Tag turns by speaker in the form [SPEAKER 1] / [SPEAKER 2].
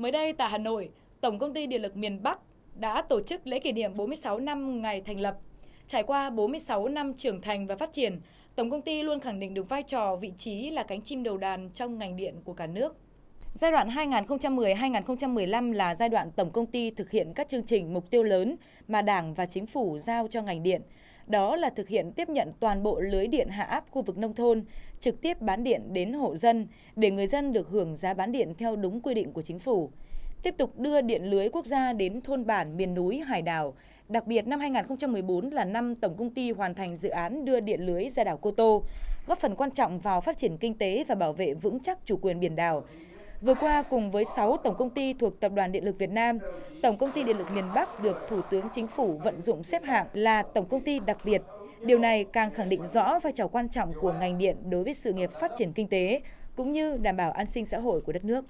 [SPEAKER 1] Mới đây tại Hà Nội, Tổng công ty Điện lực miền Bắc đã tổ chức lễ kỷ niệm 46 năm ngày thành lập. Trải qua 46 năm trưởng thành và phát triển, Tổng công ty luôn khẳng định được vai trò, vị trí là cánh chim đầu đàn trong ngành điện của cả nước. Giai đoạn 2010-2015 là giai đoạn tổng công ty thực hiện các chương trình mục tiêu lớn mà Đảng và Chính phủ giao cho ngành điện đó là thực hiện tiếp nhận toàn bộ lưới điện hạ áp khu vực nông thôn, trực tiếp bán điện đến hộ dân để người dân được hưởng giá bán điện theo đúng quy định của chính phủ. Tiếp tục đưa điện lưới quốc gia đến thôn bản miền núi hải đảo, đặc biệt năm 2014 là năm tổng công ty hoàn thành dự án đưa điện lưới ra đảo Cô Tô, góp phần quan trọng vào phát triển kinh tế và bảo vệ vững chắc chủ quyền biển đảo, Vừa qua, cùng với 6 tổng công ty thuộc Tập đoàn Điện lực Việt Nam, Tổng công ty Điện lực miền Bắc được Thủ tướng Chính phủ vận dụng xếp hạng là tổng công ty đặc biệt. Điều này càng khẳng định rõ vai trò quan trọng của ngành điện đối với sự nghiệp phát triển kinh tế, cũng như đảm bảo an sinh xã hội của đất nước.